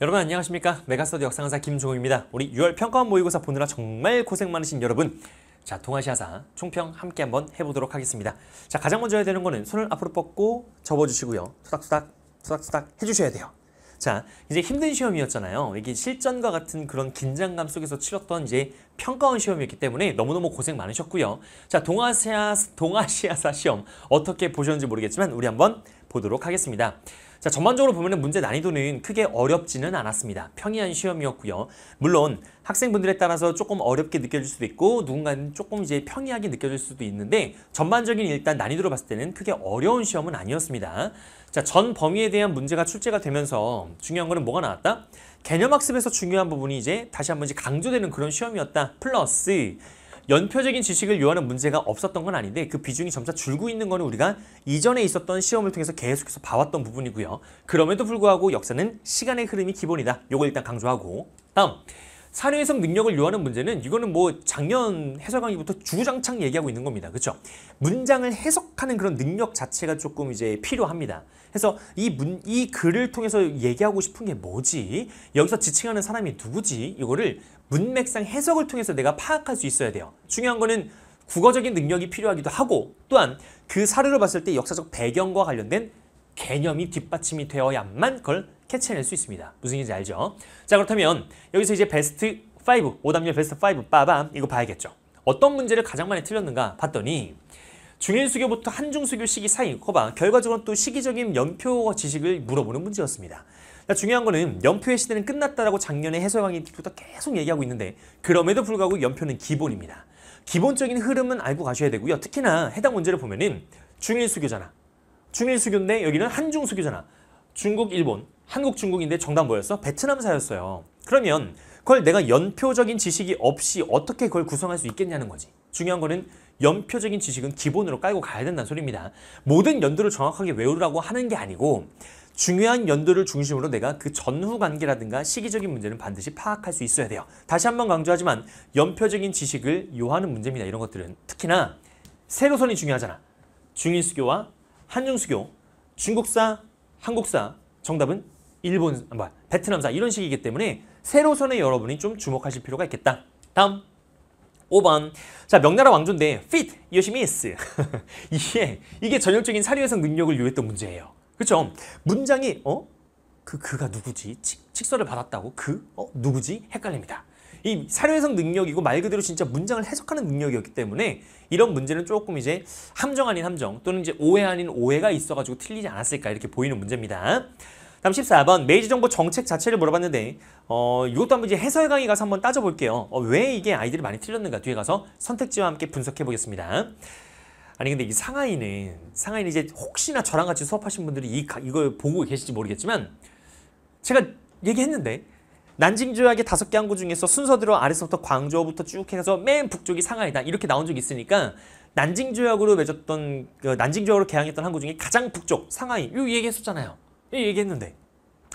여러분 안녕하십니까 메가스터디 역사강사 김종욱입니다 우리 6월 평가원 모의고사 보느라 정말 고생 많으신 여러분 자 동아시아사 총평 함께 한번 해보도록 하겠습니다 자 가장 먼저 해야 되는 거는 손을 앞으로 뻗고 접어주시고요 수닥수닥 수닥수닥 해주셔야 돼요 자 이제 힘든 시험이었잖아요 이게 실전과 같은 그런 긴장감 속에서 치렀던 이제 평가원 시험이었기 때문에 너무너무 고생 많으셨고요 자 동아시아 동아시아사 시험 어떻게 보셨는지 모르겠지만 우리 한번 보도록 하겠습니다 자, 전반적으로 보면 문제 난이도는 크게 어렵지는 않았습니다. 평이한 시험이었고요. 물론 학생분들에 따라서 조금 어렵게 느껴질 수도 있고 누군가는 조금 이제 평이하게 느껴질 수도 있는데 전반적인 일단 난이도로 봤을 때는 크게 어려운 시험은 아니었습니다. 자, 전 범위에 대한 문제가 출제가 되면서 중요한 거는 뭐가 나왔다? 개념학습에서 중요한 부분이 이제 다시 한번 이제 강조되는 그런 시험이었다. 플러스 연표적인 지식을 요하는 문제가 없었던 건 아닌데 그 비중이 점차 줄고 있는 거는 우리가 이전에 있었던 시험을 통해서 계속해서 봐왔던 부분이고요. 그럼에도 불구하고 역사는 시간의 흐름이 기본이다. 요걸 일단 강조하고 다음 사료 해석 능력을 요하는 문제는 이거는 뭐 작년 해설 강의부터 주장창 얘기하고 있는 겁니다. 그렇죠? 문장을 해석하는 그런 능력 자체가 조금 이제 필요합니다. 그래서 이, 문, 이 글을 통해서 얘기하고 싶은 게 뭐지? 여기서 지칭하는 사람이 누구지? 이거를 문맥상 해석을 통해서 내가 파악할 수 있어야 돼요. 중요한 거는 국어적인 능력이 필요하기도 하고 또한 그 사례로 봤을 때 역사적 배경과 관련된 개념이 뒷받침이 되어야만 그걸 캐치해낼 수 있습니다. 무슨 얘기인지 알죠? 자 그렇다면 여기서 이제 베스트 5, 오답률 베스트 5 빠밤 이거 봐야겠죠. 어떤 문제를 가장 많이 틀렸는가 봤더니 중일수교부터 한중수교 시기 사이, 봐 결과적으로 또 시기적인 연표 지식을 물어보는 문제였습니다. 그러니까 중요한 거는 연표의 시대는 끝났다라고 작년에 해설강의 부터 계속 얘기하고 있는데 그럼에도 불구하고 연표는 기본입니다. 기본적인 흐름은 알고 가셔야 되고요. 특히나 해당 문제를 보면은 중일 수교잖아. 중일 수교인데 여기는 한중 수교잖아. 중국, 일본, 한국, 중국인데 정답 뭐였어? 베트남사였어요. 그러면 그걸 내가 연표적인 지식이 없이 어떻게 그걸 구성할 수 있겠냐는 거지. 중요한 거는 연표적인 지식은 기본으로 깔고 가야 된다는 소리입니다. 모든 연도를 정확하게 외우라고 하는 게 아니고 중요한 연도를 중심으로 내가 그 전후 관계라든가 시기적인 문제는 반드시 파악할 수 있어야 돼요. 다시 한번 강조하지만 연표적인 지식을 요하는 문제입니다. 이런 것들은 특히나 세로선이 중요하잖아. 중인수교와 한중수교, 중국사, 한국사, 정답은 일본, 뭐, 베트남사 이런 식이기 때문에 세로선에 여러분이 좀 주목하실 필요가 있겠다. 다음 5번 자 명나라 왕조인데 fit, 열심히 했어. 이게, 이게 전형적인 사료에서 능력을 요했던 문제예요. 그렇죠? 문장이 어? 그 그가 누구지? 칙, 서를 받았다고 그? 어? 누구지? 헷갈립니다. 이 사료해석 능력이고 말 그대로 진짜 문장을 해석하는 능력이었기 때문에 이런 문제는 조금 이제 함정 아닌 함정 또는 이제 오해 아닌 오해가 있어가지고 틀리지 않았을까 이렇게 보이는 문제입니다. 다음 14번 메이지 정보 정책 자체를 물어봤는데 어, 이것도 한번 이제 해설 강의 가서 한번 따져볼게요. 어, 왜 이게 아이들이 많이 틀렸는가 뒤에 가서 선택지와 함께 분석해 보겠습니다. 아니 근데 이 상하이는 상하이는 이제 혹시나 저랑 같이 수업하신 분들이 이, 이걸 보고 계실지 모르겠지만 제가 얘기했는데 난징 조약의 다섯 개 항구 중에서 순서대로 아래서부터 광저우부터 쭉 해서 맨 북쪽이 상하이다 이렇게 나온 적이 있으니까 난징 조약으로 맺었던 그 난징 조약으로 개항했던 항구 중에 가장 북쪽 상하이 이 얘기했었잖아요. 이 얘기했는데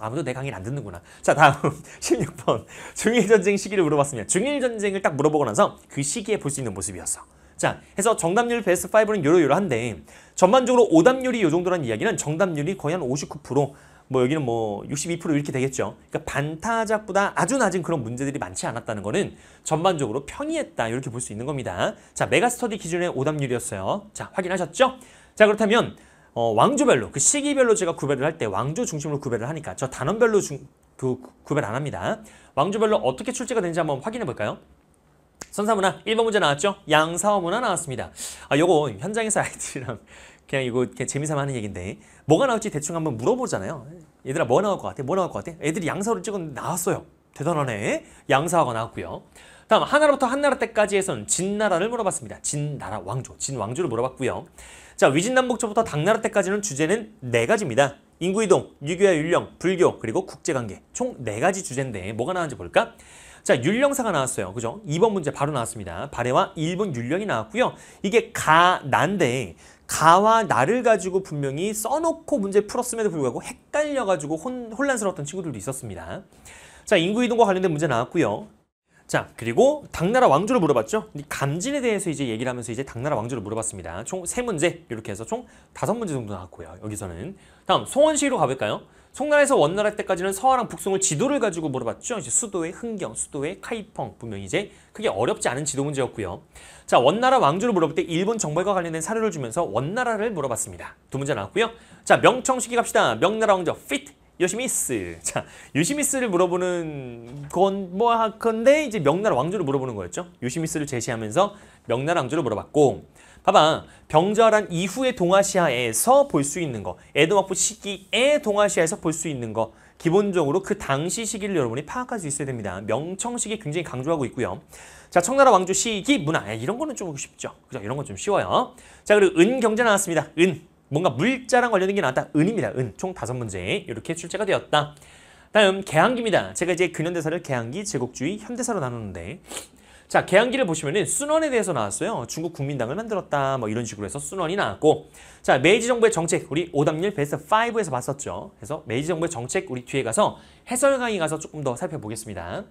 아무도 내 강의를 안 듣는구나. 자 다음 16번 중일 전쟁 시기를 물어봤습니다 중일 전쟁을 딱 물어보고 나서 그 시기에 볼 수 있는 모습이었어. 자, 해서 정답률 베스트 5는 요러요러한데 전반적으로 오답률이 요 정도라는 이야기는 정답률이 거의 한 59%, 뭐 여기는 뭐 62% 이렇게 되겠죠. 그러니까 반타작보다 아주 낮은 그런 문제들이 많지 않았다는 거는 전반적으로 평이했다 이렇게 볼 수 있는 겁니다. 자, 메가스터디 기준의 오답률이었어요. 자, 확인하셨죠? 자, 그렇다면 어, 왕조별로 그 시기별로 제가 구별을 할 때 왕조 중심으로 구별을 하니까 저 단원별로 중, 그, 구별 안 합니다. 왕조별로 어떻게 출제가 되는지 한번 확인해 볼까요? 선사문화 1번 문제 나왔죠? 양사어문화 나왔습니다. 아, 요거 현장에서 아이들이랑 그냥 이거 그냥 재미삼아 하는 얘기인데 뭐가 나올지 대충 한번 물어보잖아요. 얘들아 뭐 나올 것 같아? 뭐 나올 것 같아? 애들이 양사어를 찍었는데 나왔어요. 대단하네. 양사어가 나왔고요. 다음 하나로부터 한나라 때까지 에는 진나라를 물어봤습니다. 진나라 왕조, 진왕조를 물어봤고요. 자 위진남북조부터 당나라 때까지는 주제는 네가지입니다 인구이동, 유교와 율령, 불교, 그리고 국제관계 총 네가지 주제인데 뭐가 나왔는지 볼까? 자, 율령사가 나왔어요. 그죠? 2번 문제 바로 나왔습니다. 발해와 1번 율령이 나왔고요. 이게 가, 난데 가와 나를 가지고 분명히 써놓고 문제 풀었음에도 불구하고 헷갈려가지고 혼, 혼란스러웠던 친구들도 있었습니다. 자, 인구 이동과 관련된 문제 나왔고요. 자, 그리고 당나라 왕조를 물어봤죠. 감진에 대해서 이제 얘기를 하면서 이제 당나라 왕조를 물어봤습니다. 총 세문제 이렇게 해서 총 다섯 문제 정도 나왔고요. 여기서는 다음 송원시로 가볼까요? 송나라에서 원나라 때까지는 서화랑 북송을 지도를 가지고 물어봤죠. 이제 수도의 흥경, 수도의 카이펑 분명 이제 그게 어렵지 않은 지도 문제였고요. 자 원나라 왕조를 물어볼 때 일본 정벌과 관련된 사료를 주면서 원나라를 물어봤습니다. 두 문제 나왔고요. 자 명청 시기 갑시다. 명나라 왕조 피 요시미스. 자, 요시미스를 물어보는 건 뭐 할 건데 이제 명나라 왕조를 물어보는 거였죠. 요시미스를 제시하면서 명나라 왕조를 물어봤고 봐봐. 병자란 이후의 동아시아에서 볼 수 있는 거. 에드마포 시기의 동아시아에서 볼 수 있는 거. 기본적으로 그 당시 시기를 여러분이 파악할 수 있어야 됩니다. 명청 시기 굉장히 강조하고 있고요. 자, 청나라 왕조 시기 문화. 아, 이런 거는 좀 쉽죠. 그죠? 이런 건 좀 쉬워요. 자, 그리고 은경제 나왔습니다. 은. 뭔가 물자랑 관련된 게 나왔다. 은입니다. 은. 총 다섯 문제. 이렇게 출제가 되었다. 다음 개항기입니다. 제가 이제 근현대사를 개항기, 제국주의, 현대사로 나누는데 자, 개항기를 보시면은 순원에 대해서 나왔어요. 중국 국민당을 만들었다. 뭐 이런 식으로 해서 순원이 나왔고. 자, 메이지 정부의 정책 우리 오답률 베스트 5에서 봤었죠. 그래서 메이지 정부의 정책 우리 뒤에 가서 해설 강의 가서 조금 더 살펴보겠습니다.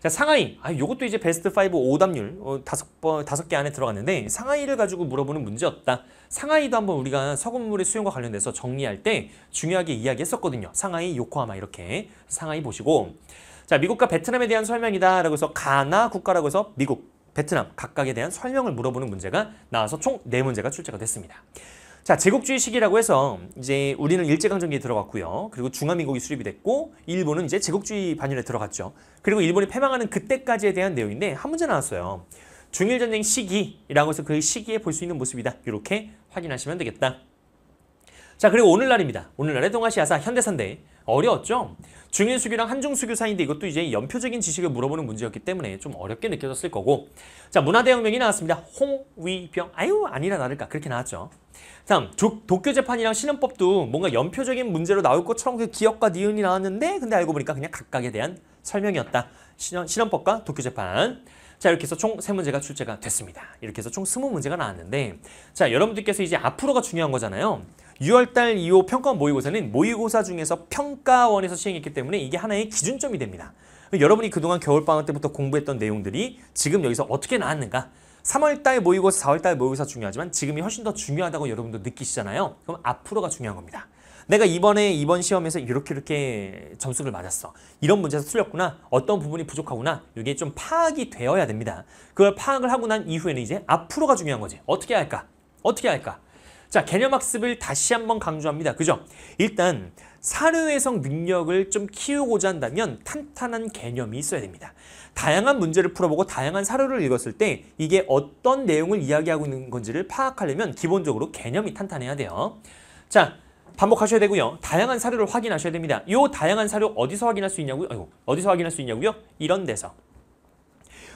자, 상하이. 아, 요것도 이제 베스트 5 오답률 어, 다섯 번 다섯 개 안에 들어갔는데 상하이를 가지고 물어보는 문제였다. 상하이도 한번 우리가 서건물의 수용과 관련돼서 정리할 때 중요하게 이야기했었거든요. 상하이, 요코하마 이렇게 상하이 보시고 자, 미국과 베트남에 대한 설명이다. 라고 해서 가나 국가라고 해서 미국, 베트남 각각에 대한 설명을 물어보는 문제가 나와서 총 네문제가 출제가 됐습니다. 자, 제국주의 시기라고 해서 이제 우리는 일제강점기에 들어갔고요. 그리고 중화민국이 수립이 됐고 일본은 이제 제국주의 반열에 들어갔죠. 그리고 일본이 패망하는 그때까지에 대한 내용인데 한 문제 나왔어요. 중일전쟁 시기라고 해서 그 시기에 볼 수 있는 모습이다. 이렇게 확인하시면 되겠다. 자, 그리고 오늘날입니다. 오늘날의 동아시아사 현대사인데 어려웠죠? 중인수교랑 한중수교 사이인데 이것도 이제 연표적인 지식을 물어보는 문제였기 때문에 좀 어렵게 느껴졌을 거고 자 문화대혁명이 나왔습니다. 홍위병 아유 아니라 다를까 그렇게 나왔죠. 다음 조, 도쿄재판이랑 신헌법도 뭔가 연표적인 문제로 나올 것처럼 그 기억과 니은이 나왔는데 근데 알고 보니까 그냥 각각에 대한 설명이었다. 신헌, 신헌법과 도쿄재판 자 이렇게 해서 총 세문제가 출제가 됐습니다. 이렇게 해서 총 스무 문제가 나왔는데 자 여러분들께서 이제 앞으로가 중요한 거잖아요. 6월달 이후 평가원 모의고사는 모의고사 중에서 평가원에서 시행했기 때문에 이게 하나의 기준점이 됩니다. 여러분이 그동안 겨울방학 때부터 공부했던 내용들이 지금 여기서 어떻게 나왔는가 3월달 모의고사, 4월달 모의고사 중요하지만 지금이 훨씬 더 중요하다고 여러분도 느끼시잖아요. 그럼 앞으로가 중요한 겁니다. 내가 이번에 이번 시험에서 이렇게 이렇게 점수를 맞았어. 이런 문제에서 틀렸구나. 어떤 부분이 부족하구나. 이게 좀 파악이 되어야 됩니다. 그걸 파악을 하고 난 이후에는 이제 앞으로가 중요한 거지. 어떻게 할까? 어떻게 할까? 자, 개념학습을 다시 한번 강조합니다. 그죠? 일단 사료해석 능력을 좀 키우고자 한다면 탄탄한 개념이 있어야 됩니다. 다양한 문제를 풀어보고 다양한 사료를 읽었을 때 이게 어떤 내용을 이야기하고 있는 건지를 파악하려면 기본적으로 개념이 탄탄해야 돼요. 자, 반복하셔야 되고요. 다양한 사료를 확인하셔야 됩니다. 요 다양한 사료 어디서 확인할 수 있냐고요? 아이고, 어디서 확인할 수 있냐고요? 이런 데서.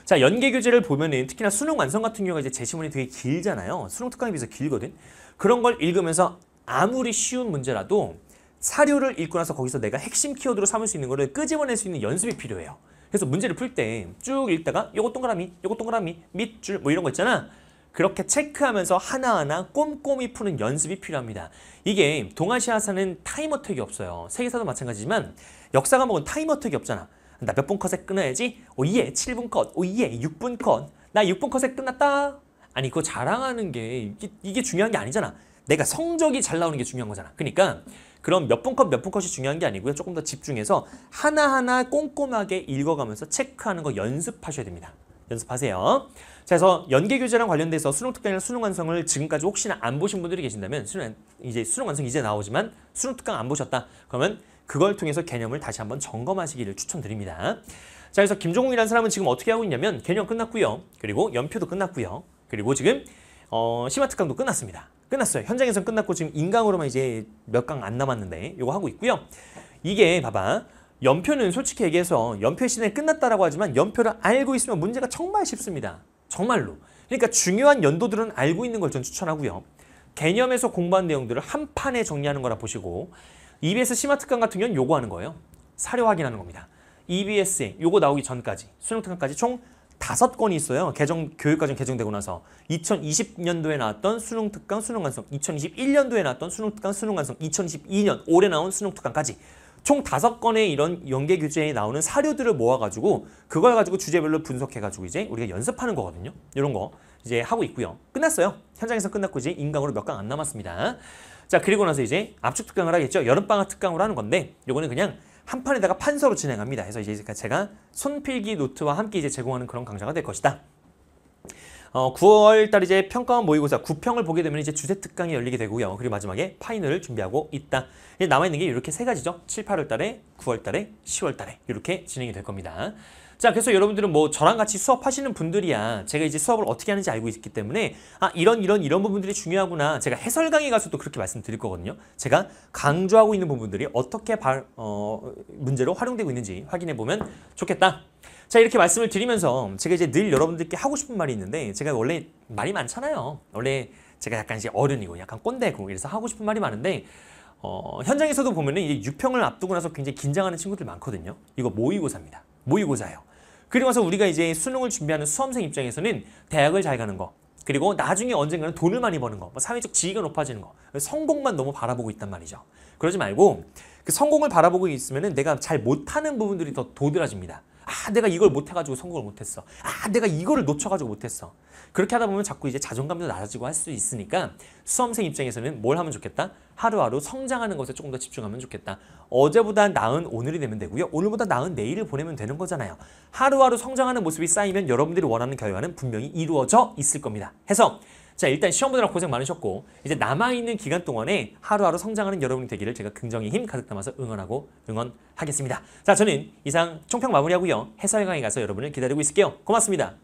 자, 연계 교재를 보면은 특히나 수능 완성 같은 경우가 이제 제시문이 되게 길잖아요. 수능 특강에 비해서 길거든. 그런 걸 읽으면서 아무리 쉬운 문제라도 사료를 읽고 나서 거기서 내가 핵심 키워드로 삼을 수 있는 거를 끄집어낼 수 있는 연습이 필요해요. 그래서 문제를 풀 때 쭉 읽다가 요거 동그라미, 요거 동그라미, 밑줄 뭐 이런 거 있잖아. 그렇게 체크하면서 하나하나 꼼꼼히 푸는 연습이 필요합니다. 이게 동아시아사는 타이머 택이 없어요. 세계사도 마찬가지지만 역사 과목은 타이머 택이 없잖아. 나 몇 분 컷에 끊어야지? 오예, 7분 컷, 오예, 6분 컷. 나 6분 컷에 끝났다. 아니 그거 자랑하는 게 이게, 이게 중요한 게 아니잖아. 내가 성적이 잘 나오는 게 중요한 거잖아. 그러니까 그럼 몇번 컷, 몇번 컷이 중요한 게 아니고요. 조금 더 집중해서 하나하나 꼼꼼하게 읽어가면서 체크하는 거 연습하셔야 됩니다. 연습하세요. 자, 그래서 연계 교재랑 관련돼서 수능 특강이나 수능 완성을 지금까지 혹시나 안 보신 분들이 계신다면 수능 이제 수능 완성 이제 나오지만 수능 특강 안 보셨다. 그러면 그걸 통해서 개념을 다시 한번 점검하시기를 추천드립니다. 자, 그래서 김종국이라는 사람은 지금 어떻게 하고 있냐면 개념 끝났고요. 그리고 연표도 끝났고요. 그리고 지금 어, 시마특 강도 끝났습니다. 끝났어요. 현장에서 끝났고 지금 인강으로만 이제 몇 강 안 남았는데 이거 하고 있고요. 이게 봐봐. 연표는 솔직히 얘기해서 연표 시대는 끝났다라고 하지만 연표를 알고 있으면 문제가 정말 쉽습니다. 정말로. 그러니까 중요한 연도들은 알고 있는 걸 전 추천하고요. 개념에서 공부한 내용들을 한 판에 정리하는 거라 보시고 EBS 시마특강 같은 경우는 요거 하는 거예요. 사료 확인하는 겁니다. EBS에 요거 나오기 전까지 수능 특강까지 총 다섯 건이 있어요. 개정 교육과정 개정되고 나서 2020년도에 나왔던 수능 특강 수능 완성, 2021년도에 나왔던 수능 특강 수능 완성, 2022년 올해 나온 수능 특강까지 총 다섯 건의 이런 연계 규제에 나오는 사료들을 모아가지고 그걸 가지고 주제별로 분석해가지고 이제 우리가 연습하는 거거든요. 이런 거 이제 하고 있고요. 끝났어요. 현장에서 끝났고 이제 인강으로 몇 강 안 남았습니다. 자 그리고 나서 이제 압축 특강을 하겠죠. 여름방학 특강으로 하는 건데 요거는 그냥 한 판에다가 판서로 진행합니다. 그서 이제 제가 손필기 노트와 함께 이제 제공하는 그런 강좌가 될 것이다. 어, 9월달 이제 평가원 모의고사 9평을 보게 되면 이제 주제 특강이 열리게 되고요. 그리고 마지막에 파이널을 준비하고 있다. 남아있는 게 이렇게 세 가지죠. 7, 8월달에, 9월달에, 10월달에 이렇게 진행이 될 겁니다. 자 그래서 여러분들은 뭐 저랑 같이 수업하시는 분들이야 제가 이제 수업을 어떻게 하는지 알고 있기 때문에 아 이런 이런 이런 부분들이 중요하구나 제가 해설 강의 가서도 그렇게 말씀드릴 거거든요 제가 강조하고 있는 부분들이 어떻게 발, 어, 문제로 활용되고 있는지 확인해 보면 좋겠다 자 이렇게 말씀을 드리면서 제가 이제 늘 여러분들께 하고 싶은 말이 있는데 제가 원래 말이 많잖아요 원래 제가 약간 이제 어른이고 약간 꼰대고 이래서 하고 싶은 말이 많은데 어, 현장에서도 보면은 이제 유평을 앞두고 나서 굉장히 긴장하는 친구들 많거든요 이거 모의고사입니다 모의고사예요 그리고 와서 우리가 이제 수능을 준비하는 수험생 입장에서는 대학을 잘 가는 거 그리고 나중에 언젠가는 돈을 많이 버는 거, 뭐 사회적 지위가 높아지는 거, 성공만 너무 바라보고 있단 말이죠. 그러지 말고 그 성공을 바라보고 있으면 내가 잘 못하는 부분들이 더 도드라집니다. 아, 내가 이걸 못해가지고 성공을 못했어. 아, 내가 이거를 놓쳐가지고 못했어. 그렇게 하다 보면 자꾸 이제 자존감도 낮아지고 할 수 있으니까 수험생 입장에서는 뭘 하면 좋겠다? 하루하루 성장하는 것에 조금 더 집중하면 좋겠다. 어제보다 나은 오늘이 되면 되고요. 오늘보다 나은 내일을 보내면 되는 거잖아요. 하루하루 성장하는 모습이 쌓이면 여러분들이 원하는 결과는 분명히 이루어져 있을 겁니다. 해서 자 일단 시험 보느라 고생 많으셨고 이제 남아있는 기간 동안에 하루하루 성장하는 여러분이 되기를 제가 긍정의 힘 가득 담아서 응원하고 응원하겠습니다. 자 저는 이상 총평 마무리하고요. 해설강의 가서 여러분을 기다리고 있을게요. 고맙습니다.